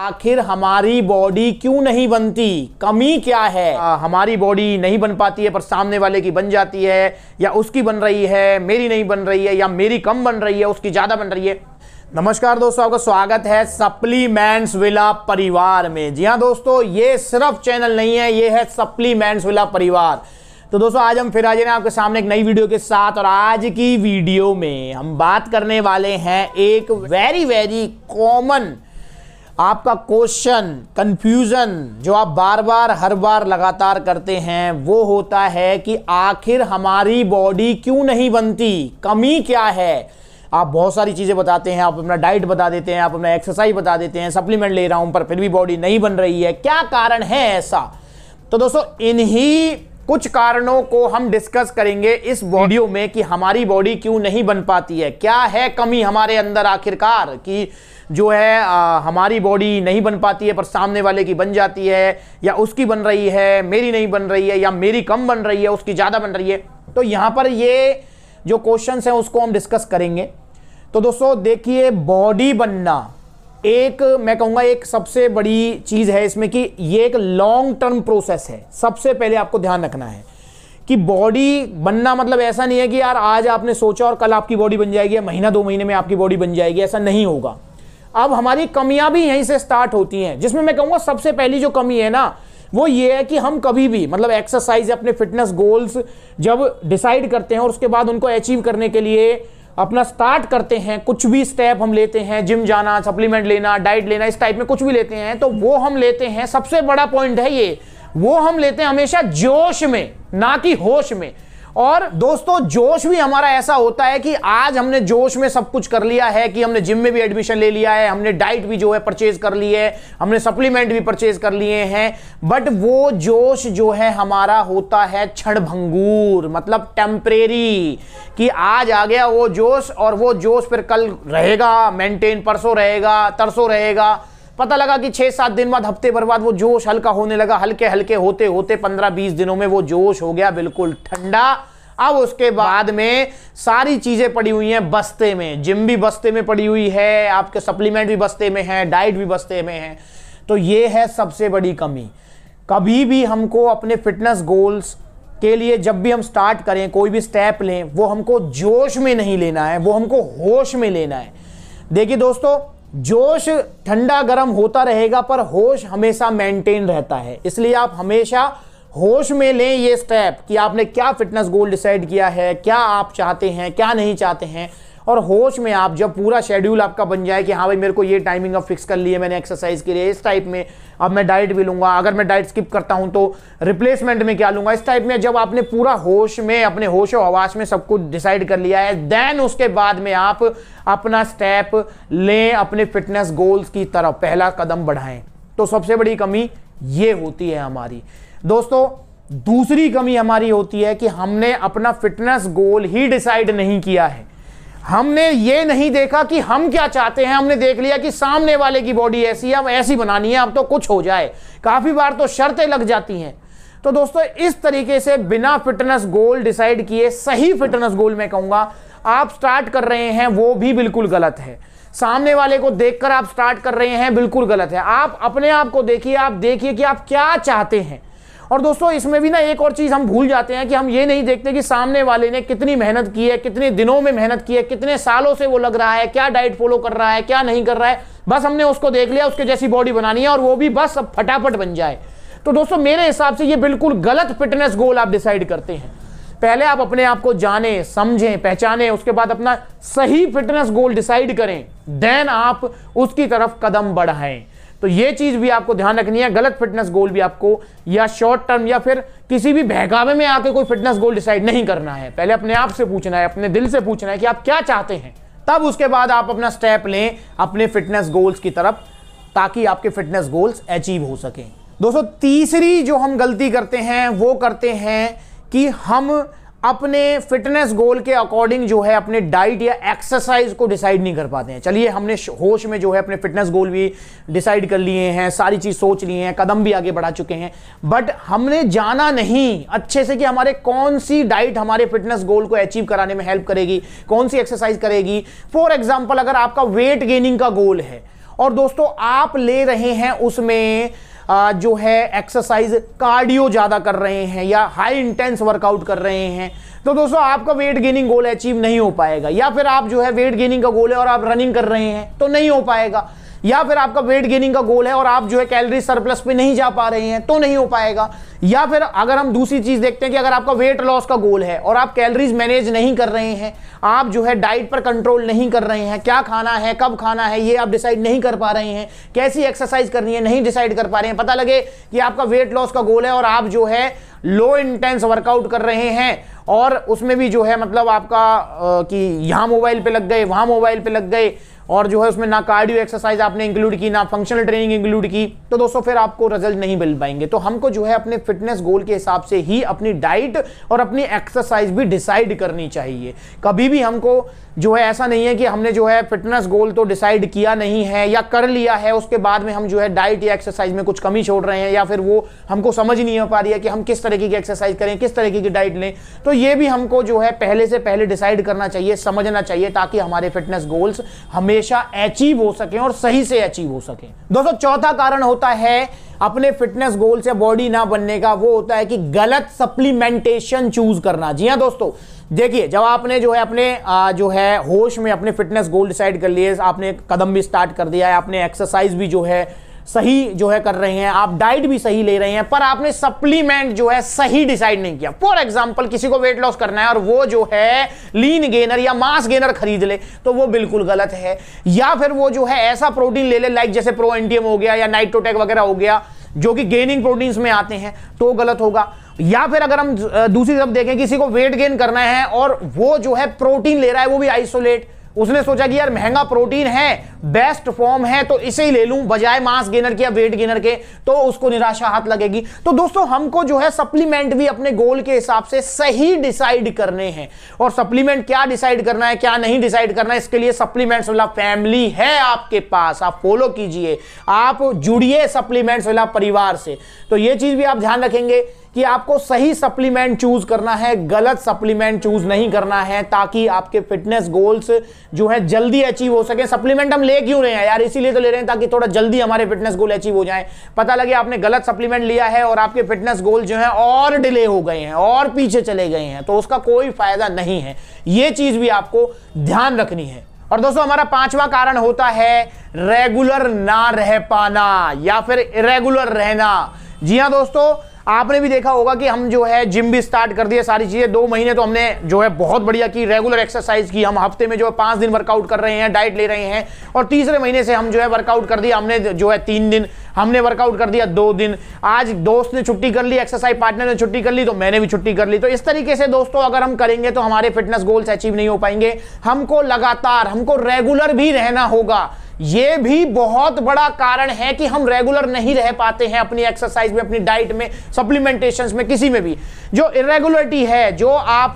आखिर हमारी बॉडी क्यों नहीं बनती कमी क्या है आ, हमारी बॉडी नहीं बन पाती है पर सामने वाले की बन जाती है या उसकी बन रही है मेरी नहीं बन रही है या मेरी कम बन रही है उसकी ज़्यादा बन रही है नमस्कार दोस्तों आपका स्वागत है सप्लीमेंट्स विला परिवार में जी हाँ दोस्तों ये सिर्फ चैनल नहीं है ये है सप्लीमेंट्स विला परिवार तो दोस्तों आज हम फिर आ जाए आपके सामने एक नई वीडियो के साथ और आज की वीडियो में हम बात करने वाले हैं एक वेरी वेरी कॉमन आपका क्वेश्चन कंफ्यूजन जो आप बार बार हर बार लगातार करते हैं वो होता है कि आखिर हमारी बॉडी क्यों नहीं बनती कमी क्या है आप बहुत सारी चीज़ें बताते हैं आप अपना डाइट बता देते हैं आप अपना एक्सरसाइज बता देते हैं सप्लीमेंट ले रहा हूं पर फिर भी बॉडी नहीं बन रही है क्या कारण है ऐसा तो दोस्तों इन्हीं कुछ कारणों को हम डिस्कस करेंगे इस वीडियो में कि हमारी बॉडी क्यों नहीं बन पाती है क्या है कमी हमारे अंदर आखिरकार कि जो है आ, हमारी बॉडी नहीं बन पाती है पर सामने वाले की बन जाती है या उसकी बन रही है मेरी नहीं बन रही है या मेरी कम बन रही है उसकी ज़्यादा बन रही है तो यहाँ पर ये जो क्वेश्चन हैं उसको हम डिस्कस करेंगे तो दोस्तों देखिए बॉडी बनना एक मैं कहूँगा एक सबसे बड़ी चीज़ है इसमें कि ये एक लॉन्ग टर्म प्रोसेस है सबसे पहले आपको ध्यान रखना है कि बॉडी बनना मतलब ऐसा नहीं है कि यार आज आपने सोचा और कल आपकी बॉडी बन जाएगी या महीना दो महीने में आपकी बॉडी बन जाएगी ऐसा नहीं होगा अब हमारी कमियां भी यहीं से स्टार्ट होती हैं जिसमें मैं कहूंगा सबसे पहली जो कमी है ना वो ये है कि हम कभी भी मतलब एक्सरसाइज अपने फिटनेस गोल्स जब डिसाइड करते हैं और उसके बाद उनको अचीव करने के लिए अपना स्टार्ट करते हैं कुछ भी स्टेप हम लेते हैं जिम जाना सप्लीमेंट लेना डाइट लेना इस टाइप में कुछ भी लेते हैं तो वो हम लेते हैं सबसे बड़ा पॉइंट है ये वो हम लेते हैं हमेशा जोश में ना कि होश में और दोस्तों जोश भी हमारा ऐसा होता है कि आज हमने जोश में सब कुछ कर लिया है कि हमने जिम में भी एडमिशन ले लिया है हमने डाइट भी जो है परचेज कर ली है हमने सप्लीमेंट भी परचेज कर लिए हैं बट वो जोश जो है हमारा होता है भंगूर मतलब टेम्परेरी कि आज आ गया वो जोश और वो जोश फिर कल रहेगा मेंटेन परसों रहेगा तरसों रहेगा पता लगा कि छह सात दिन बाद हफ्ते भर बाद वो जोश हल्का होने लगा हल्के हल्के होते होते पंद्रह बीस दिनों में वो जोश हो गया बिल्कुल ठंडा अब उसके बाद में सारी चीज़ें पड़ी हुई हैं बस्ते में जिम भी बस्ते में पड़ी हुई है आपके सप्लीमेंट भी बस्ते में है डाइट भी बस्ते में है तो ये है सबसे बड़ी कमी कभी भी हमको अपने फिटनेस गोल्स के लिए जब भी हम स्टार्ट करें कोई भी स्टेप लें वो हमको जोश में नहीं लेना है वो हमको होश में लेना है देखिए दोस्तों जोश ठंडा गर्म होता रहेगा पर होश हमेशा मेंटेन रहता है इसलिए आप हमेशा होश में लें ये स्टेप कि आपने क्या फिटनेस गोल डिसाइड किया है क्या आप चाहते हैं क्या नहीं चाहते हैं और होश में आप जब पूरा शेड्यूल आपका बन जाए कि हाँ भाई मेरे को ये टाइमिंग अब फिक्स कर ली है मैंने एक्सरसाइज के लिए इस टाइप में अब मैं डाइट भी लूंगा अगर मैं डाइट स्किप करता हूँ तो रिप्लेसमेंट में क्या लूंगा इस टाइप में जब आपने पूरा होश में अपने होश और हवाश में सब कुछ डिसाइड कर लिया है देन उसके बाद में आप अपना स्टेप लें अपने फिटनेस गोल्स की तरफ पहला कदम बढ़ाएं तो सबसे बड़ी कमी ये होती है हमारी दोस्तों दूसरी कमी हमारी होती है कि हमने अपना फिटनेस गोल ही डिसाइड नहीं किया है हमने ये नहीं देखा कि हम क्या चाहते हैं हमने देख लिया कि सामने वाले की बॉडी ऐसी है अब ऐसी बनानी है अब तो कुछ हो जाए काफ़ी बार तो शर्तें लग जाती हैं तो दोस्तों इस तरीके से बिना फिटनेस गोल डिसाइड किए सही फिटनेस गोल मैं कहूँगा आप स्टार्ट कर रहे हैं वो भी बिल्कुल गलत है सामने वाले को देखकर आप स्टार्ट कर रहे हैं बिल्कुल गलत है आप अपने आप को देखिए आप देखिए कि आप क्या चाहते हैं और दोस्तों इसमें भी ना एक और चीज़ हम भूल जाते हैं कि हम ये नहीं देखते कि सामने वाले ने कितनी मेहनत की है कितने दिनों में मेहनत की है कितने सालों से वो लग रहा है क्या डाइट फॉलो कर रहा है क्या नहीं कर रहा है बस हमने उसको देख लिया उसके जैसी बॉडी बनानी है और वो भी बस अब फटाफट बन जाए तो दोस्तों मेरे हिसाब से ये बिल्कुल गलत फिटनेस गोल आप डिसाइड करते हैं पहले आप अपने आप को जाने समझें पहचाने उसके बाद अपना सही फिटनेस गोल डिसाइड करें देन आप उसकी तरफ कदम बढ़ाएं तो ये चीज भी आपको ध्यान रखनी है गलत फिटनेस गोल भी आपको या शॉर्ट टर्म या फिर किसी भी बहकावे में आके कोई फिटनेस गोल डिसाइड नहीं करना है पहले अपने आप से पूछना है अपने दिल से पूछना है कि आप क्या चाहते हैं तब उसके बाद आप अपना स्टेप लें अपने फिटनेस गोल्स की तरफ ताकि आपके फिटनेस गोल्स अचीव हो सकें दोस्तों तीसरी जो हम गलती करते हैं वो करते हैं कि हम अपने फिटनेस गोल के अकॉर्डिंग जो है अपने डाइट या एक्सरसाइज को डिसाइड नहीं कर पाते हैं चलिए हमने होश में जो है अपने फिटनेस गोल भी डिसाइड कर लिए हैं सारी चीज़ सोच लिए हैं कदम भी आगे बढ़ा चुके हैं बट हमने जाना नहीं अच्छे से कि हमारे कौन सी डाइट हमारे फिटनेस गोल को अचीव कराने में हेल्प करेगी कौन सी एक्सरसाइज करेगी फॉर एग्जाम्पल अगर आपका वेट गेनिंग का गोल है और दोस्तों आप ले रहे हैं उसमें जो है एक्सरसाइज कार्डियो ज़्यादा कर रहे हैं या हाई इंटेंस वर्कआउट कर रहे हैं तो दोस्तों आपका वेट गेनिंग गोल अचीव नहीं हो पाएगा या फिर आप जो है वेट गेनिंग का गोल है और आप रनिंग कर रहे हैं तो नहीं हो पाएगा या फिर आपका वेट गेनिंग का गोल है और आप जो है कैलरी सरप्लस पे नहीं जा पा रहे हैं तो नहीं हो पाएगा या फिर अगर हम दूसरी चीज देखते हैं कि अगर आपका वेट लॉस का गोल है और आप कैलरीज मैनेज नहीं कर रहे हैं आप जो है डाइट पर कंट्रोल नहीं कर रहे हैं क्या खाना है कब खाना है ये आप डिसाइड नहीं कर पा रहे हैं कैसी एक्सरसाइज करनी है नहीं डिसाइड कर पा रहे हैं पता लगे कि आपका वेट लॉस का गोल है और आप जो है लो इंटेंस वर्कआउट कर रहे हैं और उसमें भी जो है मतलब आपका आ, कि यहां मोबाइल पे लग गए वहां मोबाइल पे लग गए और जो है उसमें ना कार्डियो एक्सरसाइज आपने इंक्लूड की ना फंक्शनल ट्रेनिंग इंक्लूड की तो दोस्तों फिर आपको रिजल्ट नहीं मिल पाएंगे तो हमको जो है अपने फिटनेस गोल के हिसाब से ही अपनी डाइट और अपनी एक्सरसाइज भी डिसाइड करनी चाहिए कभी भी हमको जो है ऐसा नहीं है कि हमने जो है फिटनेस गोल तो डिसाइड किया नहीं है या कर लिया है उसके बाद में हम जो है डाइट या एक्सरसाइज में कुछ कमी छोड़ रहे हैं या फिर वो हमको समझ नहीं हो पा रही है कि हम किस तरीके की एक्सरसाइज करें किस तरीके की डाइट लें तो ये भी हमको जो है पहले से पहले डिसाइड करना चाहिए समझना चाहिए ताकि हमारे फिटनेस गोल्स हमें हमेशा अचीव हो सके और सही से अचीव हो सके दोस्तों चौथा कारण होता है अपने फिटनेस गोल से बॉडी ना बनने का वो होता है कि गलत सप्लीमेंटेशन चूज करना जी हाँ दोस्तों देखिए जब आपने जो है अपने जो है होश में अपने फिटनेस गोल डिसाइड कर लिए आपने कदम भी स्टार्ट कर दिया है आपने एक्सरसाइज भी जो है सही जो है कर रहे हैं आप डाइट भी सही ले रहे हैं पर आपने सप्लीमेंट जो है सही डिसाइड नहीं किया फॉर एग्जाम्पल किसी को वेट लॉस करना है और वो जो है लीन गेनर या मास गेनर खरीद ले तो वो बिल्कुल गलत है या फिर वो जो है ऐसा प्रोटीन ले ले लाइक जैसे प्रो एंटीएम हो गया या नाइट्रोटेक वगैरह हो गया जो कि गेनिंग प्रोटीन्स में आते हैं तो गलत होगा या फिर अगर हम दूसरी तरफ देखें किसी को वेट गेन करना है और वो जो है प्रोटीन ले रहा है वो भी आइसोलेट उसने सोचा कि यार महंगा प्रोटीन है बेस्ट फॉर्म है तो इसे ही ले लूं बजाय मास गेनर के या वेट गेनर के तो उसको निराशा हाथ लगेगी तो दोस्तों हमको जो है सप्लीमेंट भी अपने गोल के हिसाब से सही डिसाइड करने हैं और सप्लीमेंट क्या डिसाइड करना है क्या नहीं डिसाइड करना है इसके लिए सप्लीमेंट्स वाला फैमिली है आपके पास आप फॉलो कीजिए आप जुड़िए सप्लीमेंट्स वाला परिवार से तो यह चीज भी आप ध्यान रखेंगे कि आपको सही सप्लीमेंट चूज करना है गलत सप्लीमेंट चूज नहीं करना है ताकि आपके फिटनेस गोल्स जो है जल्दी अचीव हो सके सप्लीमेंट हम ले क्यों रहे हैं यार इसीलिए तो ले रहे हैं ताकि थोड़ा जल्दी हमारे फिटनेस गोल अचीव हो जाए पता लगे आपने गलत सप्लीमेंट लिया है और आपके फिटनेस गोल जो है और डिले हो गए हैं और पीछे चले गए हैं तो उसका कोई फायदा नहीं है ये चीज भी आपको ध्यान रखनी है और दोस्तों हमारा पांचवा कारण होता है रेगुलर ना रह पाना या फिर इरेगुलर रहना जी हाँ दोस्तों आपने भी देखा होगा कि हम जो है जिम भी स्टार्ट कर दिया सारी चीज़ें दो महीने तो हमने जो है बहुत बढ़िया की रेगुलर एक्सरसाइज की हम हफ्ते में जो है पाँच दिन वर्कआउट कर रहे हैं डाइट ले रहे हैं और तीसरे महीने से हम जो है वर्कआउट कर दिया हमने जो है तीन दिन हमने वर्कआउट कर दिया दो दिन आज दोस्त ने छुट्टी कर ली एक्सरसाइज पार्टनर ने छुट्टी कर ली तो मैंने भी छुट्टी कर ली तो इस तरीके से दोस्तों अगर हम करेंगे तो हमारे फिटनेस गोल्स अचीव नहीं हो पाएंगे हमको लगातार हमको रेगुलर भी रहना होगा ये भी बहुत बड़ा कारण है कि हम रेगुलर नहीं रह पाते हैं अपनी एक्सरसाइज में अपनी डाइट में सप्लीमेंटेशन में किसी में भी जो इरेगुलरिटी है जो आप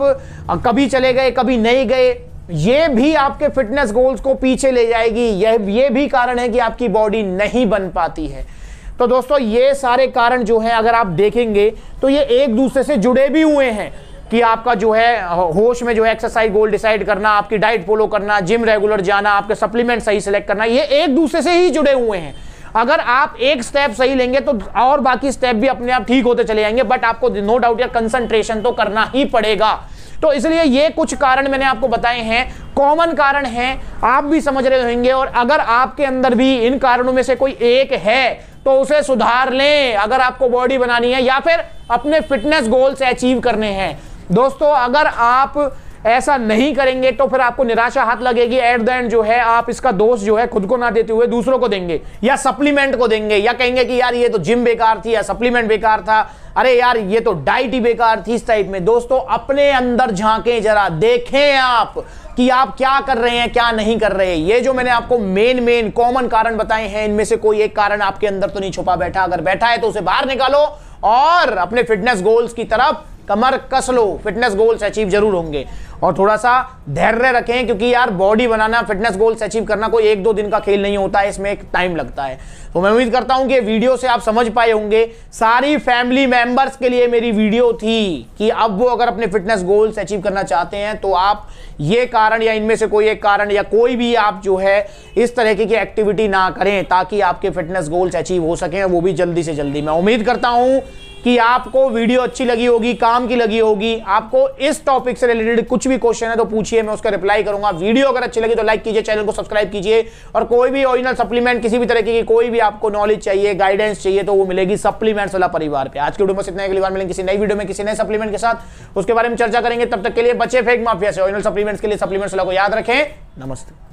कभी चले गए कभी नहीं गए ये भी आपके फिटनेस गोल्स को पीछे ले जाएगी यह ये भी कारण है कि आपकी बॉडी नहीं बन पाती है तो दोस्तों ये सारे कारण जो हैं अगर आप देखेंगे तो ये एक दूसरे से जुड़े भी हुए हैं कि आपका जो है होश में जो है एक्सरसाइज गोल डिसाइड करना आपकी डाइट फॉलो करना जिम रेगुलर जाना आपके सप्लीमेंट सही सेलेक्ट करना ये एक दूसरे से ही जुड़े हुए हैं अगर आप एक स्टेप सही लेंगे तो और बाकी स्टेप भी अपने आप ठीक होते चले जाएंगे बट आपको नो डाउट या कंसंट्रेशन तो करना ही पड़ेगा तो इसलिए ये कुछ कारण मैंने आपको बताए हैं कॉमन कारण हैं आप भी समझ रहे होंगे और अगर आपके अंदर भी इन कारणों में से कोई एक है तो उसे सुधार लें अगर आपको बॉडी बनानी है या फिर अपने फिटनेस गोल्स अचीव करने हैं दोस्तों अगर आप ऐसा नहीं करेंगे तो फिर आपको निराशा हाथ लगेगी एट द एंड जो है आप इसका दोष जो है खुद को ना देते हुए दूसरों को देंगे या सप्लीमेंट को देंगे या कहेंगे कि यार ये तो जिम बेकार थी या सप्लीमेंट बेकार था अरे यार ये तो डाइट ही बेकार थी इस टाइप में दोस्तों अपने अंदर झांकें जरा देखें आप कि आप क्या कर रहे हैं क्या नहीं कर रहे हैं ये जो मैंने आपको मेन मेन कॉमन कारण बताए हैं इनमें से कोई एक कारण आपके अंदर तो नहीं छुपा बैठा अगर बैठा है तो उसे बाहर निकालो और अपने फिटनेस गोल्स की तरफ कमर कस लो फिटनेस गोल्स अचीव जरूर होंगे और थोड़ा सा धैर्य रखें क्योंकि यार बॉडी बनाना फिटनेस गोल्स अचीव करना कोई एक दो दिन का खेल नहीं होता है इसमें एक टाइम लगता है तो मैं उम्मीद करता हूं कि वीडियो से आप समझ पाए होंगे सारी फैमिली मेंबर्स के लिए मेरी वीडियो थी कि अब वो अगर अपने फिटनेस गोल्स अचीव करना चाहते हैं तो आप ये कारण या इनमें से कोई एक कारण या कोई भी आप जो है इस तरह की एक्टिविटी ना करें ताकि आपके फिटनेस गोल्स अचीव हो सकें वो भी जल्दी से जल्दी मैं उम्मीद करता हूँ कि आपको वीडियो अच्छी लगी होगी काम की लगी होगी आपको इस टॉपिक से रिलेटेड कुछ भी क्वेश्चन है तो पूछिए मैं उसका रिप्लाई करूंगा वीडियो अगर अच्छी लगी तो लाइक कीजिए चैनल को सब्सक्राइब कीजिए और कोई भी ओरिजिनल सप्लीमेंट किसी भी तरीके की कोई भी आपको नॉलेज चाहिए गाइडेंस चाहिए तो वो मिलेगी सप्लीमेंट्स वाला परिवार पर आज की वीडियो में इतना अगली बार मिलेंगे किसी नई वीडियो में किसी नए सप्लीमेंट के साथ उसके बारे में चर्चा करेंगे तब तक के लिए बचे फेक माफिया से ओरिजिनल सप्लीमेंट्स के लिए सप्लीमेंट्स वाला को याद रखें नमस्ते